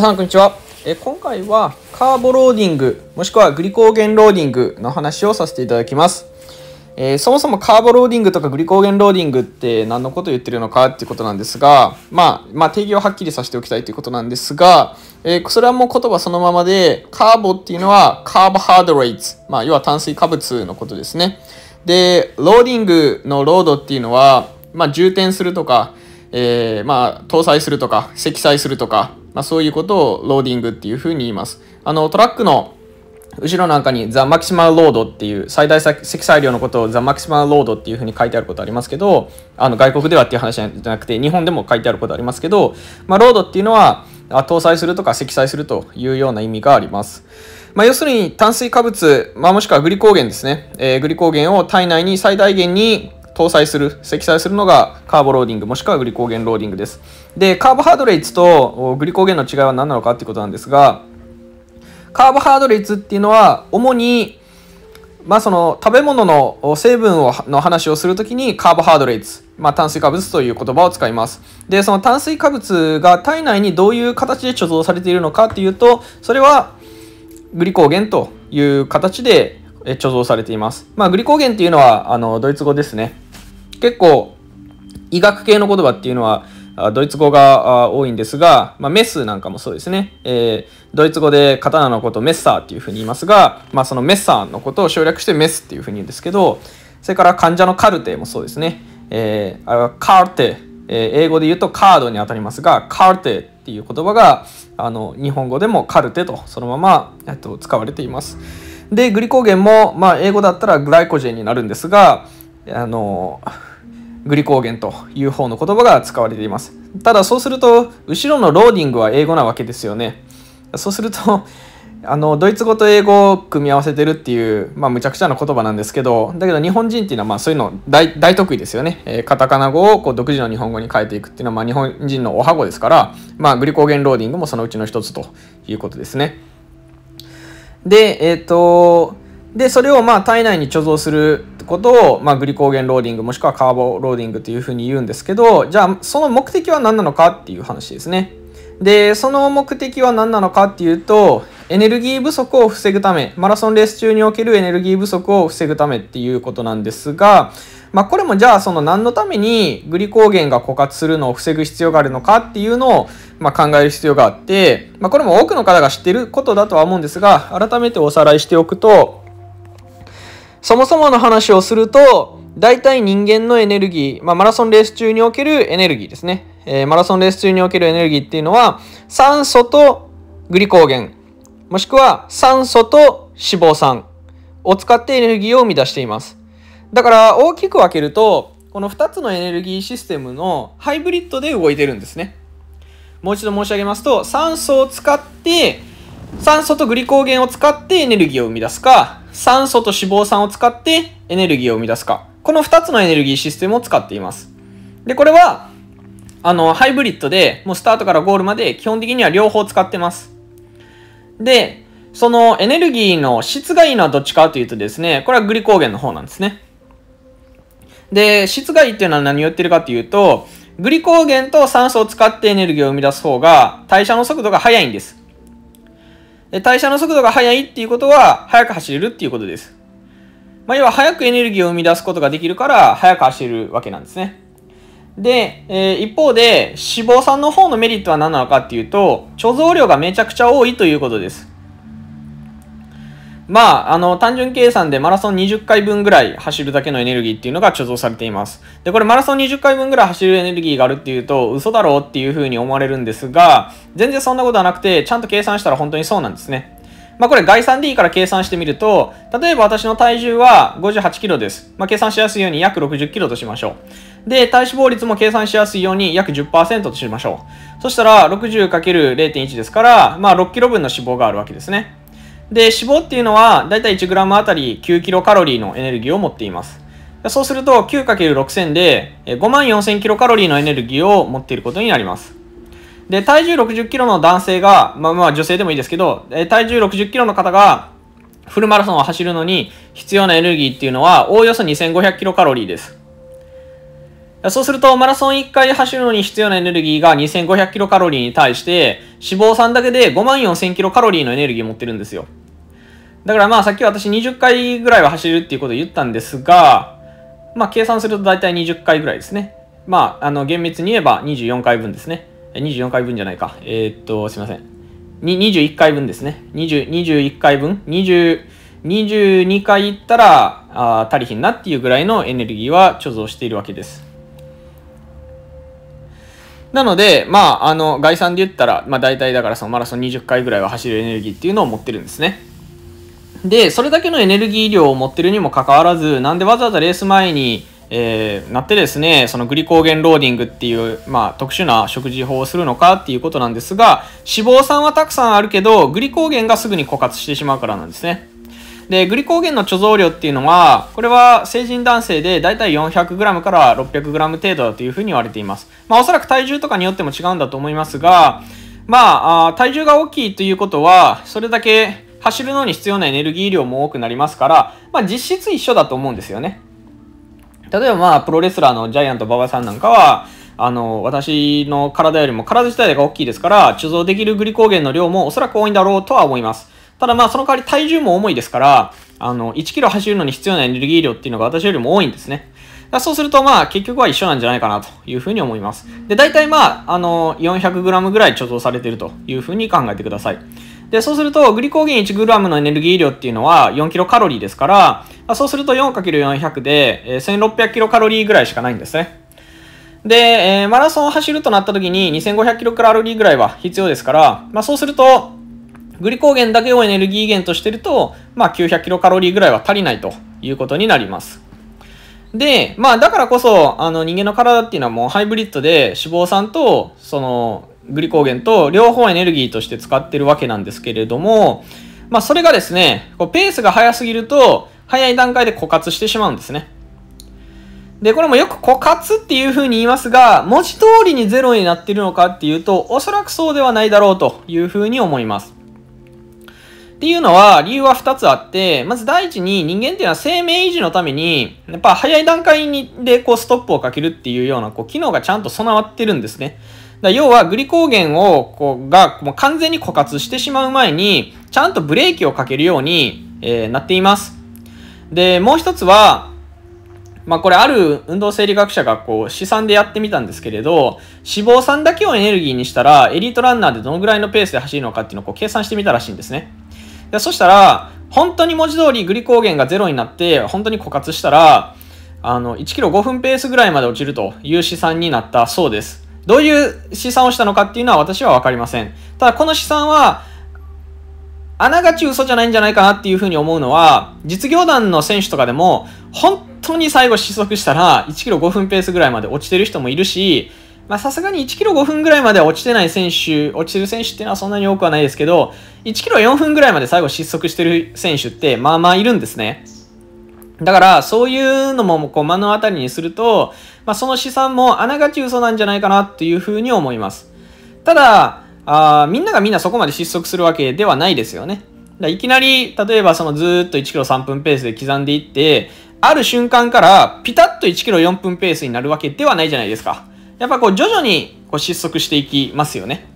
さんこんにちは。え今回はカーボローディングもしくはグリコーゲンローディングの話をさせていただきます。えー、そもそもカーボローディングとかグリコーゲンローディングって何のことを言ってるのかっていうことなんですが、まあ、まあ、定義をはっきりさせておきたいということなんですが、えー、それはもう言葉そのままで、カーボっていうのはカーボハードレイツ、まあ、要は炭水化物のことですね。で、ローディングのロードっていうのは、まあ、充填するとか、えー、まあ、搭載するとか、積載するとか、まあ、そういうことをローディングっていうふうに言います。あのトラックの後ろなんかにザ・マキシマルロードっていう最大積載量のことをザ・マキシマルロードっていうふうに書いてあることありますけどあの外国ではっていう話じゃなくて日本でも書いてあることありますけど、まあ、ロードっていうのは搭載するとか積載するというような意味があります。まあ、要するに炭水化物、まあ、もしくはグリコーゲンですね、えー、グリコーゲンを体内に最大限に搭載する、積載するのがカーボローディング、もしくはグリコーゲンローディングです。で、カーボハードレイツとグリコーゲンの違いは何なのかっていうことなんですが、カーボハードレイツっていうのは、主に、まあ、その食べ物の成分をの話をするときにカーボハードレイツ、まあ、炭水化物という言葉を使います。で、その炭水化物が体内にどういう形で貯蔵されているのかっていうと、それはグリコーゲンという形で貯蔵されています。まあ、グリコーゲンっていうのはあのドイツ語ですね。結構医学系の言葉っていうのはドイツ語が多いんですが、まあ、メスなんかもそうですね、えー、ドイツ語で刀のことをメッサーっていうふうに言いますが、まあ、そのメッサーのことを省略してメスっていうふうに言うんですけどそれから患者のカルテもそうですね、えー、あれはカルテ、えー、英語で言うとカードにあたりますがカルテっていう言葉があの日本語でもカルテとそのまま、えっと、使われていますでグリコーゲンも、まあ、英語だったらグライコジェンになるんですがあのグリコーゲンという方の言葉が使われています。ただそうすると、後ろのローディングは英語なわけですよね。そうすると、あのドイツ語と英語を組み合わせてるっていう、まあ、むちゃくちゃな言葉なんですけどだけど日本人っていうのはまあそういうの大得意ですよね、えー、カタカナ語をこう独自の日本語に変えていくっていうのはまあ日本人のおはごですから、まあ、グリコーゲンローディングもそのうちの一つということですねでえっ、ー、とで、それをまあ体内に貯蔵することを、まあ、グリコーゲンローディングもしくはカーボローディングというふうに言うんですけど、じゃあその目的は何なのかっていう話ですね。で、その目的は何なのかっていうと、エネルギー不足を防ぐため、マラソンレース中におけるエネルギー不足を防ぐためっていうことなんですが、まあ、これもじゃあその何のためにグリコーゲンが枯渇するのを防ぐ必要があるのかっていうのをま考える必要があって、まあ、これも多くの方が知ってることだとは思うんですが改めておさらいしておくとそもそもの話をすると、大体人間のエネルギー、まあ、マラソンレース中におけるエネルギーですね、えー、マラソンレース中におけるエネルギーっていうのは、酸素とグリコーゲン、もしくは酸素と脂肪酸を使ってエネルギーを生み出しています。だから大きく分けると、この2つのエネルギーシステムのハイブリッドで動いてるんですね。もう一度申し上げますと、酸素を使って、酸素とグリコーゲンを使ってエネルギーを生み出すか、酸素と脂肪酸を使ってエネルギーを生み出すか。この2つのエネルギーシステムを使っています。で、これは、あの、ハイブリッドで、もうスタートからゴールまで基本的には両方使ってます。で、そのエネルギーの質がいいのはどっちかというとですね、これはグリコーゲンの方なんですね。で、質がいいっていうのは何を言ってるかというと、グリコーゲンと酸素を使ってエネルギーを生み出す方が代謝の速度が速いんです。で代謝の速度が速いっていうことは、速く走れるっていうことです。まあ、要は、速くエネルギーを生み出すことができるから、速く走れるわけなんですね。で、えー、一方で、脂肪酸の方のメリットは何なのかっていうと、貯蔵量がめちゃくちゃ多いということです。まあ、あの、単純計算でマラソン20回分ぐらい走るだけのエネルギーっていうのが貯蔵されています。で、これマラソン20回分ぐらい走るエネルギーがあるっていうと、嘘だろうっていう風に思われるんですが、全然そんなことはなくて、ちゃんと計算したら本当にそうなんですね。まあ、これ概算でいいから計算してみると、例えば私の体重は58キロです。まあ、計算しやすいように約60キロとしましょう。で、体脂肪率も計算しやすいように約10%としましょう。そしたら 60×0.1 ですから、まあ、6キロ分の脂肪があるわけですね。で、脂肪っていうのは、だいたい 1g あたり 9kcal のエネルギーを持っています。そうすると、9×6000 で 54,000kcal のエネルギーを持っていることになります。で、体重 60kg の男性が、まあまあ女性でもいいですけど、体重 60kg の方が、フルマラソンを走るのに必要なエネルギーっていうのは、おおよそ 2500kcal です。そうすると、マラソン1回走るのに必要なエネルギーが 2500kcal に対して、脂肪酸だけで5 4000kcal のエネルギーを持ってるんですよ。だからまあさっき私20回ぐらいは走るっていうことを言ったんですが、まあ計算すると大体20回ぐらいですね。まあ、あの、厳密に言えば24回分ですね。24回分じゃないか。えー、っと、すいません。21回分ですね。2 1回分。2 2回いったらあ足りひんなっていうぐらいのエネルギーは貯蔵しているわけです。なので、まあ、あの、概算で言ったら、まあ大体だからそのマラソン20回ぐらいは走るエネルギーっていうのを持ってるんですね。で、それだけのエネルギー量を持ってるにもかかわらず、なんでわざわざレース前に、えー、なってですね、そのグリコーゲンローディングっていう、まあ、特殊な食事法をするのかっていうことなんですが、脂肪酸はたくさんあるけど、グリコーゲンがすぐに枯渇してしまうからなんですね。で、グリコーゲンの貯蔵量っていうのは、これは成人男性でだいたい 400g から 600g 程度だというふうに言われています。まあおそらく体重とかによっても違うんだと思いますが、まあ、あ体重が大きいということは、それだけ走るのに必要なエネルギー量も多くなりますから、まあ、実質一緒だと思うんですよね。例えばまあ、プロレスラーのジャイアント馬場さんなんかは、あの、私の体よりも体自体が大きいですから、貯蔵できるグリコーゲンの量もおそらく多いんだろうとは思います。ただまあ、その代わり体重も重いですから、あの、1キロ走るのに必要なエネルギー量っていうのが私よりも多いんですね。そうするとまあ、結局は一緒なんじゃないかなというふうに思います。で、大体まあ、あの、400g ぐらい貯蔵されているというふうに考えてください。で、そうすると、グリコーゲン 1g のエネルギー量っていうのは 4kcal ですから、そうすると 4×400 で 1600kcal ぐらいしかないんですね。で、えー、マラソンを走るとなった時に 2500kcal ぐらいは必要ですから、まあ、そうすると、グリコーゲンだけをエネルギー源としてると、まあ、900kcal ぐらいは足りないということになります。で、まあ、だからこそ、あの、人間の体っていうのはもうハイブリッドで、脂肪酸と、その、グリコーゲンと両方エネルギーとして使ってるわけなんですけれども、まあ、それがですね、こうペースが速すぎると、早い段階で枯渇してしまうんですね。で、これもよく枯渇っていう風に言いますが、文字通りにゼロになってるのかっていうと、おそらくそうではないだろうという風に思います。っていうのは、理由は2つあって、まず第一に人間っていうのは生命維持のために、やっぱ早い段階にでこうストップをかけるっていうようなこう機能がちゃんと備わってるんですね。だ要はグリコーゲンをこうがもう完全に枯渇してしまう前にちゃんとブレーキをかけるように、えー、なっています。で、もう一つは、まあこれある運動生理学者がこう試算でやってみたんですけれど、脂肪酸だけをエネルギーにしたらエリートランナーでどのぐらいのペースで走るのかっていうのをこう計算してみたらしいんですね。でそしたら、本当に文字通りグリコーゲンがゼロになって、本当に枯渇したら、あの、1キロ5分ペースぐらいまで落ちるという試算になったそうです。どういう試算をしたのかっていうのは私はわかりません。ただこの試算は、あながち嘘じゃないんじゃないかなっていうふうに思うのは、実業団の選手とかでも、本当に最後失速したら、1キロ5分ペースぐらいまで落ちてる人もいるし、まさすがに1キロ5分ぐらいまで落ちてない選手、落ちてる選手っていうのはそんなに多くはないですけど、1キロ4分ぐらいまで最後失速してる選手って、まあまあいるんですね。だから、そういうのもこう目の当たりにすると、まあ、その試算もあながち嘘なんじゃないかなっていうふうに思います。ただ、あみんながみんなそこまで失速するわけではないですよね。だいきなり、例えばそのずっと1キロ3分ペースで刻んでいって、ある瞬間からピタッと1キロ4分ペースになるわけではないじゃないですか。やっぱこう徐々にこう失速していきますよね。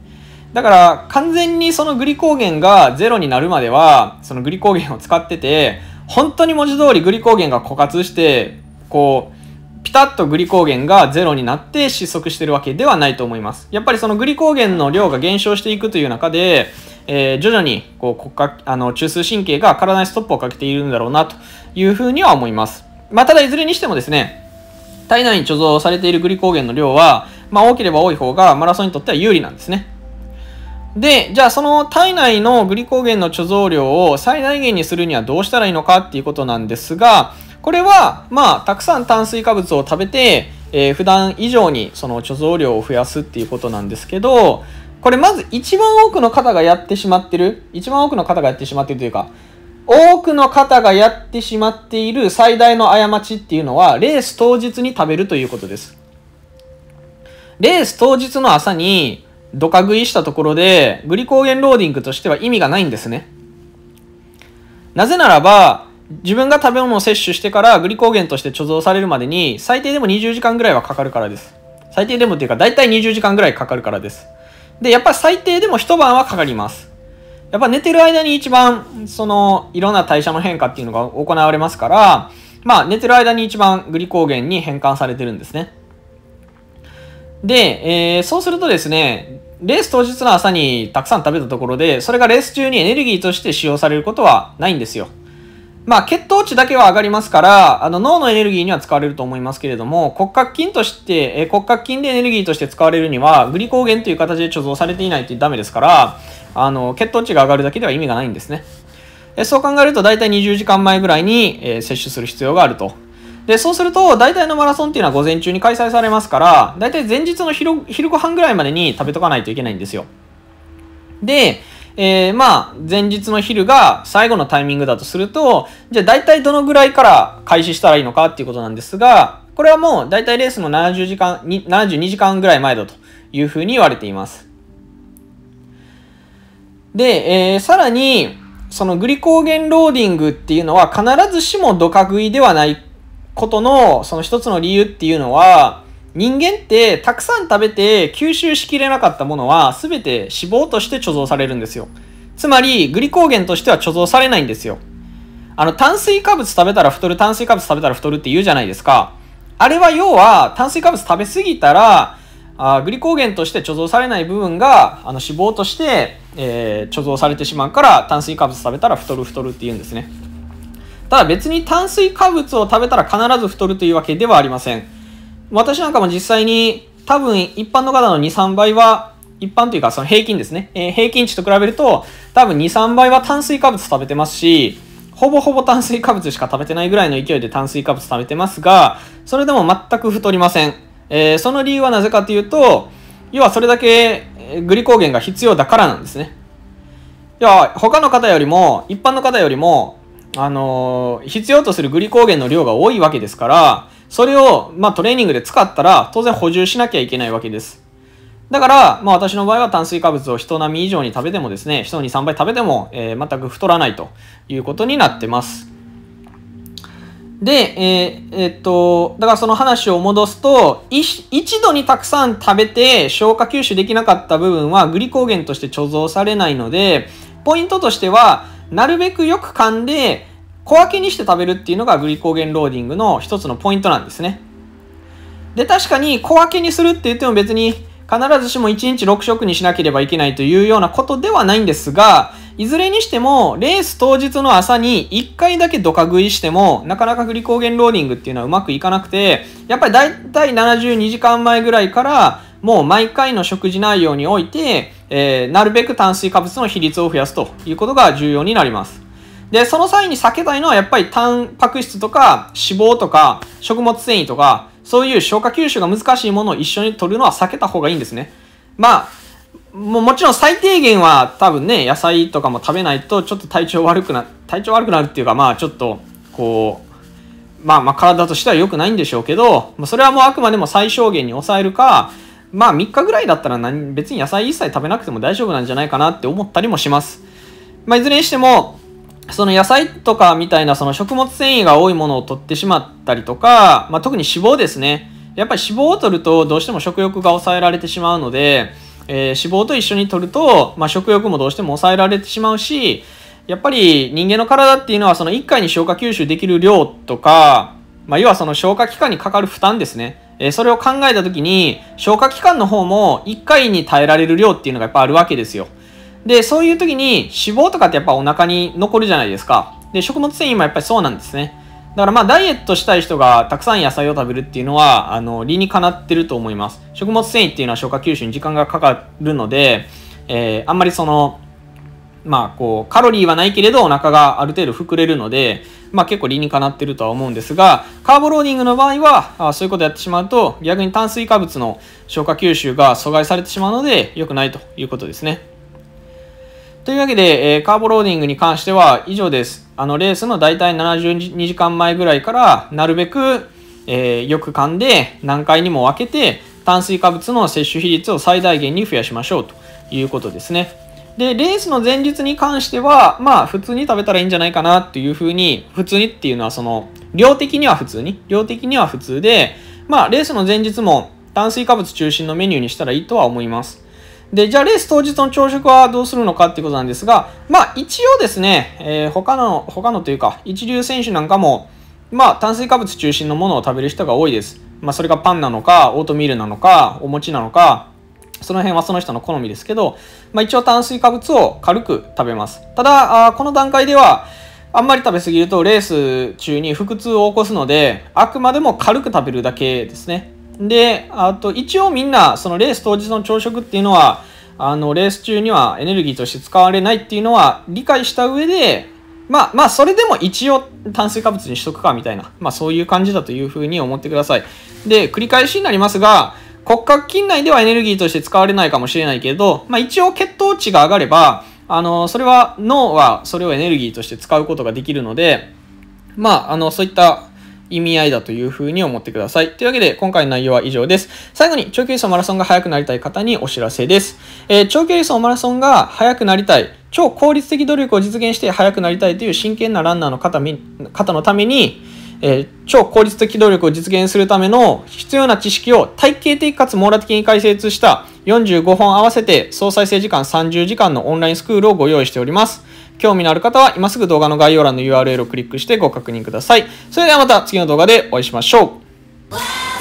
だから完全にそのグリコーゲンがゼロになるまでは、そのグリコーゲンを使ってて、本当に文字通りグリコーゲンが枯渇して、こう、ピタッとグリコーゲンがゼロになって失速してるわけではないと思います。やっぱりそのグリコーゲンの量が減少していくという中で、えー、徐々にこう骨格あの中枢神経が体にストップをかけているんだろうなというふうには思います。まあ、ただいずれにしてもですね、体内に貯蔵されているグリコーゲンの量は、まあ、多ければ多い方がマラソンにとっては有利なんですね。で、じゃあその体内のグリコーゲンの貯蔵量を最大限にするにはどうしたらいいのかっていうことなんですが、これは、まあ、たくさん炭水化物を食べて、えー、普段以上にその貯蔵量を増やすっていうことなんですけど、これまず一番多くの方がやってしまってる、一番多くの方がやってしまってるというか、多くの方がやってしまっている最大の過ちっていうのは、レース当日に食べるということです。レース当日の朝に、ドカ食いしたところで、グリコーゲンローディングとしては意味がないんですね。なぜならば、自分が食べ物を摂取してからグリコーゲンとして貯蔵されるまでに最低でも20時間ぐらいはかかるからです。最低でもっていうか大体20時間ぐらいかかるからです。で、やっぱ最低でも一晩はかかります。やっぱ寝てる間に一番そのいろんな代謝の変化っていうのが行われますから、まあ寝てる間に一番グリコーゲンに変換されてるんですね。で、えー、そうするとですね、レース当日の朝にたくさん食べたところで、それがレース中にエネルギーとして使用されることはないんですよ。まあ、血糖値だけは上がりますから、あの、脳のエネルギーには使われると思いますけれども、骨格筋として、え骨格筋でエネルギーとして使われるには、グリコーゲンという形で貯蔵されていないとダメですから、あの、血糖値が上がるだけでは意味がないんですね。えそう考えると、大体20時間前ぐらいに、えー、摂取する必要があると。で、そうすると、大体のマラソンっていうのは午前中に開催されますから、大体前日の昼昼ご飯ぐらいまでに食べとかないといけないんですよ。で、えー、まあ、前日の昼が最後のタイミングだとすると、じゃあ大体どのぐらいから開始したらいいのかっていうことなんですが、これはもう大体レースの70時間、72時間ぐらい前だというふうに言われています。で、えー、さらに、そのグリコーゲンローディングっていうのは必ずしもドカ食いではないことの、その一つの理由っていうのは、人間ってたくさん食べて吸収しきれなかったものは全て脂肪として貯蔵されるんですよ。つまりグリコーゲンとしては貯蔵されないんですよ。あの炭水化物食べたら太る炭水化物食べたら太るって言うじゃないですか。あれは要は炭水化物食べ過ぎたらあグリコーゲンとして貯蔵されない部分があの脂肪として、えー、貯蔵されてしまうから炭水化物食べたら太る太るって言うんですね。ただ別に炭水化物を食べたら必ず太るというわけではありません。私なんかも実際に多分一般の方の2、3倍は、一般というかその平均ですね、えー、平均値と比べると多分2、3倍は炭水化物食べてますし、ほぼほぼ炭水化物しか食べてないぐらいの勢いで炭水化物食べてますが、それでも全く太りません。えー、その理由はなぜかというと、要はそれだけグリコーゲンが必要だからなんですね。要は他の方よりも、一般の方よりも、あのー、必要とするグリコーゲンの量が多いわけですから、それを、まあ、トレーニングで使ったら、当然補充しなきゃいけないわけです。だから、まあ、私の場合は炭水化物を人並み以上に食べてもですね、人に3倍食べても、えー、全く太らないということになってます。で、えー、えー、っと、だからその話を戻すと、一度にたくさん食べて消化吸収できなかった部分はグリコーゲンとして貯蔵されないので、ポイントとしては、なるべくよく噛んで、小分けにして食べるっていうのがグリコーゲンローディングの一つのポイントなんですね。で、確かに小分けにするって言っても別に必ずしも1日6食にしなければいけないというようなことではないんですが、いずれにしても、レース当日の朝に1回だけドカ食いしても、なかなかグリコーゲンローディングっていうのはうまくいかなくて、やっぱりだいたい72時間前ぐらいから、もう毎回の食事内容において、えー、なるべく炭水化物の比率を増やすということが重要になります。で、その際に避けたいのはやっぱりタンパク質とか脂肪とか食物繊維とか、そういう消化吸収が難しいものを一緒に摂るのは避けた方がいいんですね。まあ、もうもちろん最低限は多分ね、野菜とかも食べないとちょっと体調悪くな、体調悪くなるっていうかまあちょっとこう、まあまあ体としては良くないんでしょうけど、それはもうあくまでも最小限に抑えるか、まあ3日ぐらいだったら何別に野菜一切食べなくても大丈夫なんじゃないかなって思ったりもします。まあいずれにしても、その野菜とかみたいなその食物繊維が多いものを取ってしまったりとか、まあ、特に脂肪ですね。やっぱり脂肪を取るとどうしても食欲が抑えられてしまうので、えー、脂肪と一緒に取ると、まあ、食欲もどうしても抑えられてしまうし、やっぱり人間の体っていうのはその1回に消化吸収できる量とか、まあ、要はその消化器官にかかる負担ですね。えー、それを考えた時に消化器官の方も1回に耐えられる量っていうのがやっぱあるわけですよ。で、そういう時に脂肪とかってやっぱお腹に残るじゃないですか。で、食物繊維もやっぱりそうなんですね。だからまあダイエットしたい人がたくさん野菜を食べるっていうのは、あの、理にかなってると思います。食物繊維っていうのは消化吸収に時間がかかるので、えー、あんまりその、まあこう、カロリーはないけれどお腹がある程度膨れるので、まあ結構理にかなってるとは思うんですが、カーボローディングの場合は、あそういうことやってしまうと、逆に炭水化物の消化吸収が阻害されてしまうので、良くないということですね。というわけで、えー、カーボローディングに関しては以上です。あの、レースの大体72時間前ぐらいから、なるべく、えー、よく噛んで、何回にも分けて、炭水化物の摂取比率を最大限に増やしましょうということですね。で、レースの前日に関しては、まあ、普通に食べたらいいんじゃないかなっていうふうに、普通にっていうのは、その、量的には普通に、量的には普通で、まあ、レースの前日も炭水化物中心のメニューにしたらいいとは思います。で、じゃあレース当日の朝食はどうするのかっていうことなんですが、まあ一応ですね、えー、他の、他のというか、一流選手なんかも、まあ炭水化物中心のものを食べる人が多いです。まあそれがパンなのか、オートミールなのか、お餅なのか、その辺はその人の好みですけど、まあ一応炭水化物を軽く食べます。ただ、あこの段階では、あんまり食べ過ぎるとレース中に腹痛を起こすので、あくまでも軽く食べるだけですね。で、あと一応みんな、そのレース当日の朝食っていうのは、あの、レース中にはエネルギーとして使われないっていうのは理解した上で、まあまあ、それでも一応炭水化物にしとくかみたいな、まあそういう感じだというふうに思ってください。で、繰り返しになりますが、骨格筋内ではエネルギーとして使われないかもしれないけど、まあ一応血糖値が上がれば、あの、それは脳はそれをエネルギーとして使うことができるので、まあ、あの、そういった意味合いだというふうに思ってください。というわけで、今回の内容は以上です。最後に、長距離走マラソンが速くなりたい方にお知らせです。えー、長距離走マラソンが速くなりたい、超効率的努力を実現して速くなりたいという真剣なランナーの方方のために、えー、超効率的努力を実現するための必要な知識を体系的かつ網羅的に解説した45本合わせて総再生時間30時間のオンラインスクールをご用意しております。興味のある方は今すぐ動画の概要欄の URL をクリックしてご確認ください。それではまた次の動画でお会いしましょう。